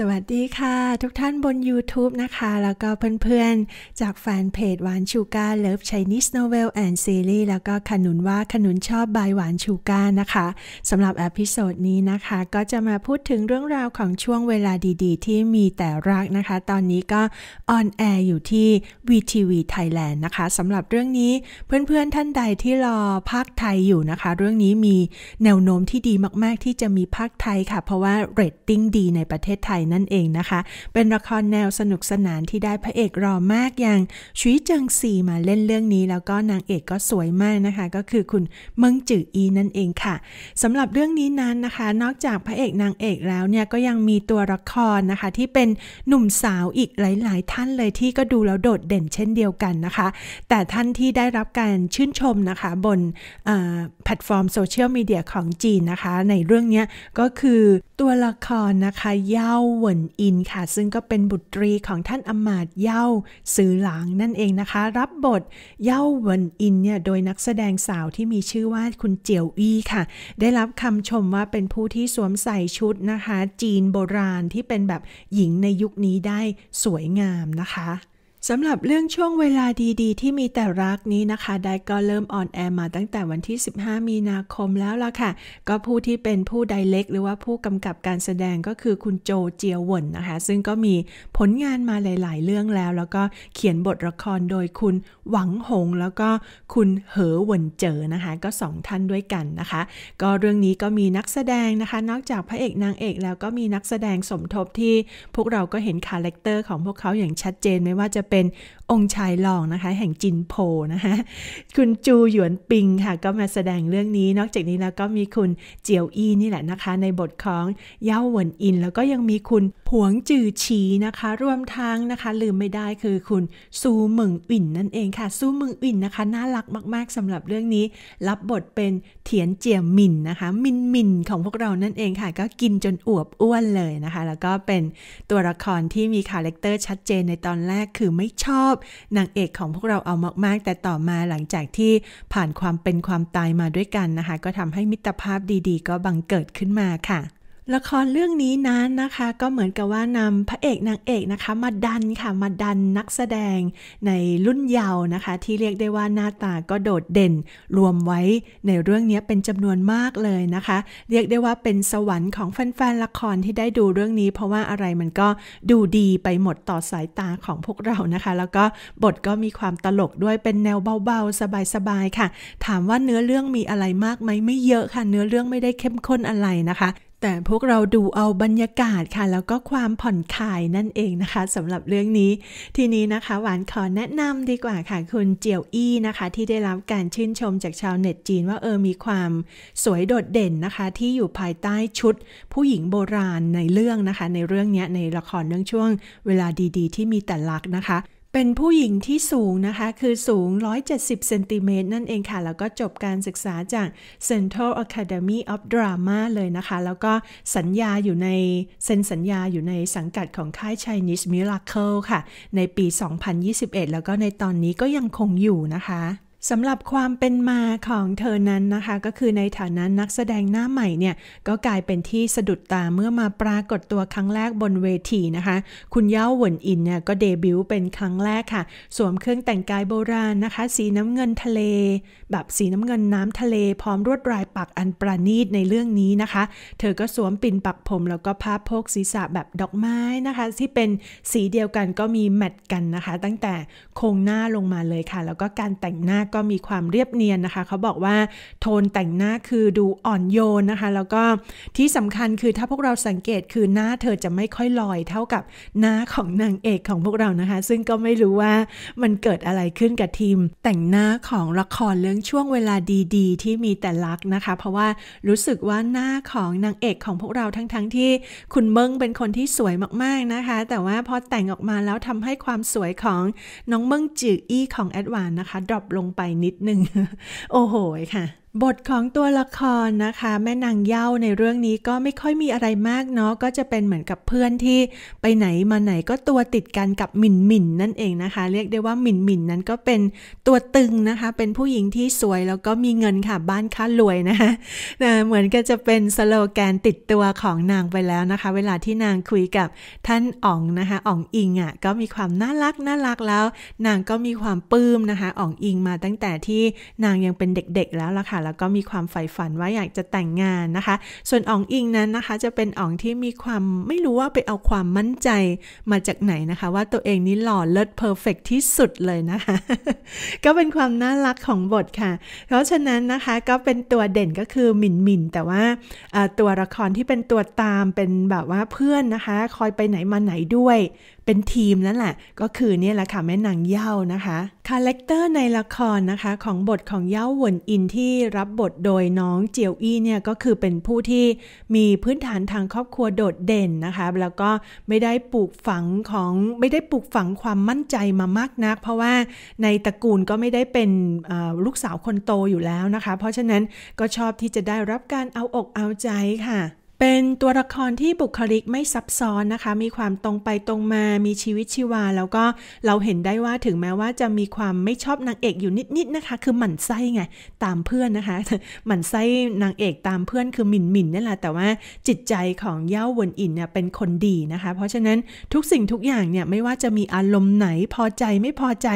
สวัสดีค่ะ ทุกท่านบน YouTube นะคะ แล้วก็เพื่อนๆจากแฟนเพจหวานชูการเลิฟไชนีสโนเวลแอนด์ซีรีส์แล้วก็ขนุนว่าขนุนชอบบายหวานชูการนะคะสำหรับอพิโซดนี้นะคะ ก็จะมาพูดถึงเรื่องราวของช่วงเวลาดีๆ ที่มีแต่รักนะคะ ตอนนี้ก็ออนแอร์อยู่ที่ VTV Thailand นะคะสำหรับเรื่องนี้เพื่อนๆท่านใดที่รอภาคไทยอยู่นะคะ เรื่องนี้มีแนวโน้มที่ดีมาก ๆที่จะมีภาคไทยค่ะเพราะว่าเรตติ้งดีในประเทศไทยนั่นเองนะคะ เป็นละครแนวสนุกสนานที่ได้พระเอกรอมากอย่างชุยเจิงซีมาเล่นเรื่องนี้ แล้วก็นางเอกก็สวยมากนะคะก็คือคุณมึงจืออีนั่นเองค่ะสำหรับเรื่องนี้นั้นนะคะ นอกจากพระเอกนางเอกแล้วเนี่ยก็ยังมีตัวละครนะคะที่เป็นหนุ่มสาวอีกหลาย ๆ ท่านเลยที่ก็ดูแล้วโดดเด่นเช่นเดียวกันนะคะแต่ท่านที่ได้รับการชื่นชมนะคะบนแพลตฟอร์มโซเชียลมีเดียของจีนนะคะในเรื่องนี้ก็คือตัวละครนะคะเย่าเหวินอินค่ะ ซึ่งก็เป็นบุตรีของท่านอมาตย์เย่าซือหลังนั่นเองนะคะ รับบทเย่าเหวินอินเนี่ย โดยนักแสดงสาวที่มีชื่อว่าคุณเจียวอี้ค่ะ ได้รับคำชมว่าเป็นผู้ที่สวมใส่ชุดนะคะ จีนโบราณที่เป็นแบบหญิงในยุคนี้ได้สวยงามนะคะสำหรับเรื่องช่วงเวลาดีๆ ที่มีแต่รักนี้นะคะ ได้ก็เริ่มออนแอร์มาตั้งแต่วันที่ 15 มีนาคมแล้วล่ะค่ะ ก็ผู้ที่เป็นผู้ไดเล็กหรือว่าผู้กำกับการแสดงก็คือคุณโจเจียวหวนนะคะ ซึ่งก็มีผลงานมาหลายๆ เรื่องแล้ว แล้วก็เขียนบทละครโดยคุณหวังหง แล้วก็คุณเหอหวนเจอนะคะ ก็สองท่านด้วยกันนะคะ ก็เรื่องนี้ก็มีนักแสดงนะคะ นอกจากพระเอกนางเอกแล้วก็มีนักแสดงสมทบที่พวกเราก็เห็นคาแรคเตอร์ของพวกเขาอย่างชัดเจนไม่ว่าจะเป็นเป็นองค์ชายหลองนะคะ แห่งจินโพนะคะ คุณจูหยวนปิงค่ะ ก็มาแสดงเรื่องนี้ นอกจากนี้แล้วก็มีคุณเจียวอีนี่แหละนะคะ ในบทของเย้าหวนอิน แล้วก็ยังมีคุณผวงจือฉีนะคะรวมทั้งนะคะลืมไม่ได้คือคุณซูมึงอิ่นนั่นเองค่ะซูมึงอิ่นนะคะ น่ารักมาก ๆ สำหรับเรื่องนี้ รับบทเป็นเถียนเจียมินนะคะมินมินของพวกเรานั่นเองค่ะ ก็กินจนอวบอ้วนเลยนะคะ แล้วก็เป็นตัวละครที่มีคาแรคเตอร์ชัดเจนในตอนแรกคือไม่ชอบนางเอกของพวกเราเอามากๆแต่ต่อมาหลังจากที่ผ่านความเป็นความตายมาด้วยกันนะคะ ก็ทำให้มิตรภาพดีๆ ก็บังเกิดขึ้นมาค่ะละครเรื่องนี้นั้นนะคะ ก็เหมือนกับว่านำพระเอกนางเอกนะคะ มาดันค่ะมาดันนักแสดงในรุ่นเยาว์นะคะ ที่เรียกได้ว่าหน้าตาก็โดดเด่นรวมไว้ในเรื่องนี้เป็นจำนวนมากเลยนะคะ เรียกได้ว่าเป็นสวรรค์ของแฟนๆละครที่ได้ดูเรื่องนี้เพราะว่าอะไรมันก็ดูดีไปหมดต่อสายตาของพวกเรานะคะ แล้วก็บทก็มีความตลกด้วยเป็นแนวเบาๆ สบายๆค่ะ ถามว่าเนื้อเรื่องมีอะไรมากไหมไม่เยอะค่ะ เนื้อเรื่องไม่ได้เข้มข้นอะไรนะคะแต่พวกเราดูเอาบรรยากาศค่ะ แล้วก็ความผ่อนคลายนั่นเองนะคะสำหรับเรื่องนี้ ทีนี้นะคะ หวานขอแนะนำดีกว่าค่ะคุณเจียวอี้นะคะ ที่ได้รับการชื่นชมจากชาวเน็ตจีน ว่าเออมีความสวยโดดเด่นนะคะ ที่อยู่ภายใต้ชุดผู้หญิงโบราณในเรื่องนะคะ ในเรื่องนี้ในละครเรื่องช่วงเวลาดีๆ ที่มีแต่ลักนะคะเป็นผู้หญิงที่สูงนะคะ คือสูง 170เซนติเมตรนั่นเองค่ะ แล้วก็จบการศึกษาจาก Central Academy of Drama เลยนะคะ แล้วก็สัญญาอยู่ในเซ็นสัญญาอยู่ในสังกัดของค่าย Chinese Miracle ค่ะ ในปี 2021 แล้วก็ในตอนนี้ก็ยังคงอยู่นะคะสำหรับความเป็นมาของเธอนั้นนะคะก็คือในฐานะนักแสดงหน้าใหม่เนี่ยก็กลายเป็นที่สะดุดตาเมื่อมาปรากฏตัวครั้งแรกบนเวทีนะคะ คุณเย้าหวนอินเนี่ยก็เดบิวต์เป็นครั้งแรกค่ะ สวมเครื่องแต่งกายโบราณนะคะ สีน้ำเงินทะเล แบบสีน้ำเงินน้ำทะเลพร้อมรวดลายปักอันประณีตในเรื่องนี้นะคะ เธอก็สวมปิ่นปักผมแล้วก็ผ้าโพกศีรษะแบบดอกไม้นะคะ ที่เป็นสีเดียวกันก็มีแมทกันนะคะ ตั้งแต่โครงหน้าลงมาเลยค่ะ แล้วก็การแต่งหน้าก็ก็มีความเรียบเนียนนะคะ เขาบอกว่าโทนแต่งหน้าคือดูอ่อนโยนนะคะ แล้วก็ที่สำคัญคือถ้าพวกเราสังเกตคือหน้าเธอจะไม่ค่อยลอยเท่ากับหน้าของนางเอกของพวกเรานะคะ ซึ่งก็ไม่รู้ว่ามันเกิดอะไรขึ้นกับทีมแต่งหน้าของละครเรื่องช่วงเวลาดีๆ ที่มีแต่ลักนะคะ เพราะว่ารู้สึกว่าหน้าของนางเอกของพวกเราทั้งๆทที่คุณเมิงเป็นคนที่สวยมากๆนะคะ แต่ว่าพอแต่งออกมาแล้วทำให้ความสวยของน้องเมิงจืออี้ของแอดวานนะคะดรอปลงไปนิดนึง โอ้โหค่ะบทของตัวละครนะคะ แม่นางเย่าในเรื่องนี้ก็ไม่ค่อยมีอะไรมากเนาะก็จะเป็นเหมือนกับเพื่อนที่ไปไหนมาไหนก็ตัวติดกันกับหมิ่นหมิ่น นั่นเองนะคะ เรียกได้ว่าหมิ่นหมิ่นนั้นก็เป็นตัวตึงนะคะ เป็นผู้หญิงที่สวยแล้วก็มีเงินค่ะบ้านค่ารวยนะคะนะเหมือนก็จะเป็นสโลแกนติดตัวของนางไปแล้วนะคะ เวลาที่นางคุยกับท่านอ๋องนะคะอ๋องอิงอะ่ะก็มีความน่ารักน่ารักแล้ว นางก็มีความปลื้มนะคะอ๋องอิงมาตั้งแต่ที่นางยังเป็นเด็กๆแล้วล่ะค่ะแล้วก็มีความใฝ่ฝันว่าอยากจะแต่งงานนะคะ ส่วนอ๋องอิงนั้นนะคะจะเป็นอ๋องที่มีความ ไม่รู้ว่าไปเอาความมั่นใจมาจากไหนนะคะ ว่าตัวเองนี้หล่อเลิศเพอร์เฟกที่สุดเลยนะคะก็เป็นความน่ารักของบทค่ะ เพราะฉะนั้นนะคะก็เป็นตัวเด่นก็คือหมินหมินแต่ว่าตัวละครที่เป็นตัวตามเป็นแบบว่าเพื่อนนะคะ คอยไปไหนมาไหนด้วยเป็นทีมนั่นแหละก็คือเนี่ยแหละค่ะแม่นางเย่านะคะคาแรคเตอร์ในละครนะคะของบทของเย่าหวนอินที่รับบทโดยน้องเจียวอี้เนี่ยก็คือเป็นผู้ที่มีพื้นฐานทางครอบครัวโดดเด่น นะคะ แล้วก็ไม่ได้ปลูกฝังของไม่ได้ปลูกฝังความมั่นใจมามากนัก เพราะว่าในตระกูลก็ไม่ได้เป็นลูกสาวคนโตอยู่แล้วนะคะ เพราะฉะนั้นก็ชอบที่จะได้รับการเอาอกเอาใจค่ะเป็นตัวละครที่บุคลิกไม่ซับซ้อนนะคะ มีความตรงไปตรงมา มีชีวิตชีวา แล้วก็เราเห็นได้ว่าถึงแม้ว่าจะมีความไม่ชอบนางเอก อยู่นิดๆนะคะ คือหมั่นไส้ไง ตามเพื่อนนะคะ หมั่นไส้นางเอกตามเพื่อนคือหมิ่นหมิ่นนี่แหละ แต่ว่าจิตใจของเย้าวนอินเนี่ยเป็นคนดีนะคะ เพราะฉะนั้นทุกสิ่งทุกอย่างเนี่ยไม่ว่าจะมีอารมณ์ไหนพอใจไม่พอใจ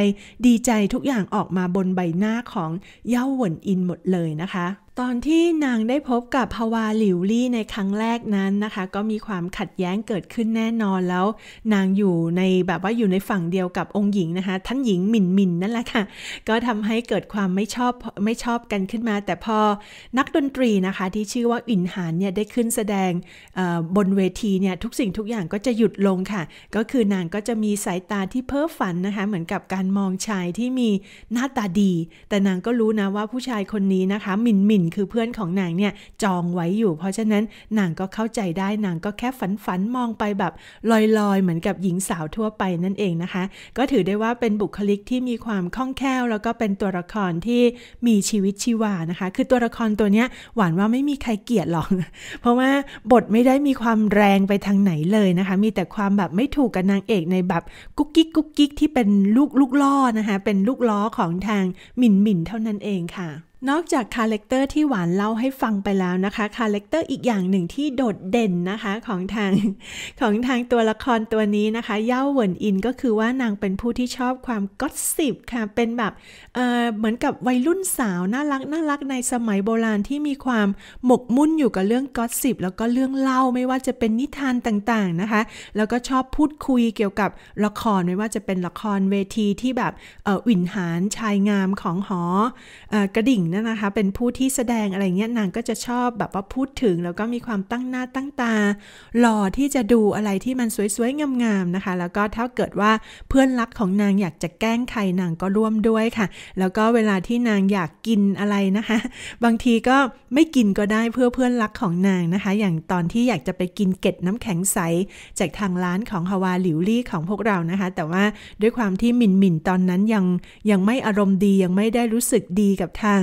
ดีใจทุกอย่างออกมาบนใบหน้าของเย้าวนอินหมดเลยนะคะตอนที่นางได้พบกับภาวาหลิวลี่ในครั้งแรกนั้นนะคะ ก็มีความขัดแย้งเกิดขึ้นแน่นอนแล้ว นางอยู่ในแบบว่าอยู่ในฝั่งเดียวกับองค์หญิงนะคะท่านหญิงหมิ่นหมิ่นนั่นแหละค่ะก็ทำให้เกิดความไม่ชอบไม่ชอบกันขึ้นมา แต่พอนักดนตรีนะคะ ที่ชื่อว่าอินหานเนี่ยได้ขึ้นแสดงบนเวทีเนี่ยทุกสิ่งทุกอย่างก็จะหยุดลงค่ะ ก็คือนางก็จะมีสายตาที่เพ้อฝันนะคะเหมือนกับการมองชายที่มีหน้าตาดี แต่นางก็รู้นะว่าผู้ชายคนนี้นะคะหมิ่นหมิ่นนคือเพื่อนของนางเนี่ยจองไว้อยู่เพราะฉะนั้นนางก็เข้าใจได้นางก็แค่ฝันฝันมองไปแบบ ลอยๆ เหมือนกับหญิงสาวทั่วไปนั่นเองนะคะ ก็ถือได้ว่าเป็นบุคลิกที่มีความคล่องแคล่ว แล้วก็เป็นตัวละครที่มีชีวิตชีวานะคะ คือตัวละครตัวเนี้ย หวานว่าไม่มีใครเกลียดหรอกเพราะว่าบทไม่ได้มีความแรงไปทางไหนเลยนะคะ มีแต่ความแบบไม่ถูกกับนางเอกในแบบกุ๊กกิ๊กกุ๊กกิ๊กที่เป็นลูกลูกล้อนะคะ เป็นลูกล้อของทางหมิ่นหมิ่นเท่านั้นเองค่ะนอกจากคาแรคเตอร์ที่หวานเล่า ให้ฟังไปแล้วนะคะคาแรคเตอร์อีกอย่างหนึ่งที่โดดเด่นนะคะ ของทาง ของทางตัวละครตัวนี้นะคะเย่าเหวินอิน ก็คือว่านางเป็นผู้ที่ชอบความก็สิบค่ะเป็นแบบเออเหมือนกับวัยรุ่นสาวน่ารักน่ารักในสมัยโบราณที่มีความหมกมุ่นอยู่กับเรื่องก็สิบแล้วก็เรื่องเล่าไม่ว่าจะเป็นนิทานต่างๆนะคะ แล้วก็ชอบพูดคุยเกี่ยวกับละครไม่ว่าจะเป็นละครเวทีที่แบบอ่อหวินหานชายงามของหออกระดิ่งเนี่ยนะคะเป็นผู้ที่แสดงอะไรเงี้ยนางก็จะชอบแบบว่าพูดถึง แล้วก็มีความตั้งหน้าตั้งตา หล่อที่จะดูอะไรที่มันสวยๆ งามๆนะคะแล้วก็ถ้าเกิดว่าเพื่อนรักของนางอยากจะแกล้งใครนางก็ร่วมด้วยค่ะ แล้วก็เวลาที่นางอยากกินอะไรนะคะบางทีก็ไม่กินก็ได้เพื่อเพื่อนรักของนางนะคะอย่างตอนที่อยากจะไปกินเก็ดน้ำแข็งใสจากทางร้านของฮาวาหลิวลี่ของพวกเรานะคะแต่ว่าด้วยความที่มินมินตอนนั้นยังยังไม่อารมณ์ดียังไม่ได้รู้สึกดีกับทาง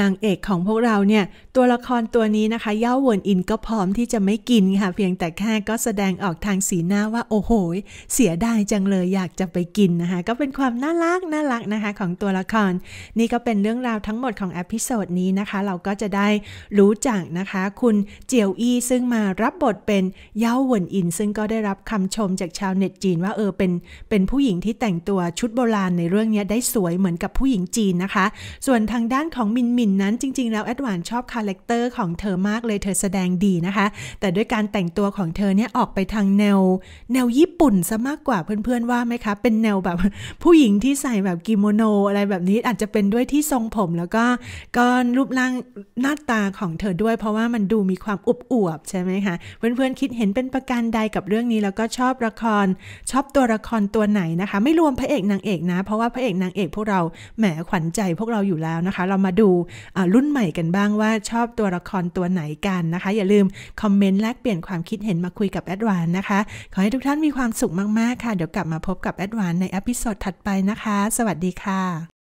นางเอกของพวกเราเนี่ย ตัวละครตัวนี้นะคะเย่าวนอินก็พร้อมที่จะไม่กินค่ะเพียงแต่แค่ก็แสดงออกทางสีหน้าว่าโอ้โหเสียดายจังเลยอยากจะไปกินนะคะก็เป็นความน่ารักน่ารักนะคะของตัวละคร นี่ก็เป็นเรื่องราวทั้งหมดของอพิโซดนี้นะคะเราก็จะได้รู้จักนะคะคุณเจียวอี้ซึ่งมารับบทเป็นเย่าวนอิน ซึ่งก็ได้รับคำชมจากชาวเน็ตจีนว่าเออเป็น เป็นผู้หญิงที่แต่งตัวชุดโบราณในเรื่องนี้ได้สวยเหมือนกับผู้หญิงจีนนะคะ ส่วนทางด้านของมินมินนนั้นจริงๆแล้วแอดวานชอบคาแรคเตอร์ของเธอมากเลยเธอแสดงดีนะคะแต่ด้วยการแต่งตัวของเธอเนี่ยออกไปทางแนว แนวญี่ปุ่นซะมากกว่าเพื่อนๆว่าไหมคะเป็นแนวแบบผู้หญิงที่ใส่แบบกิโมโน อะไรแบบนี้อาจจะเป็นด้วยที่ทรงผม แล้วก็ก็รูปร่างหน้าตาของเธอด้วย เพราะว่ามันดูมีความอุบอวบใช่ไหมคะเพื่อนๆคิดเห็นเป็นประการใดกับเรื่องนี้แล้วก็ชอบละคร ชอบตัวละครตัวไหนนะคะไม่รวมพระเอกนางเอกนะเพราะว่าพระเอกนางเอกพวกเราแหมขวัญใจพวกเราอยู่แล้วนะคะ เรามาดูรุ่นใหม่กันบ้างว่าชอบตัวละครตัวไหนกันนะคะ อย่าลืมคอมเมนต์แลกเปลี่ยนความคิดเห็นมาคุยกับแอดวานนะคะ ขอให้ทุกท่านมีความสุขมากๆค่ะ เดี๋ยวกลับมาพบกับแอดวานในอพิโซดถัดไปนะคะ สวัสดีค่ะ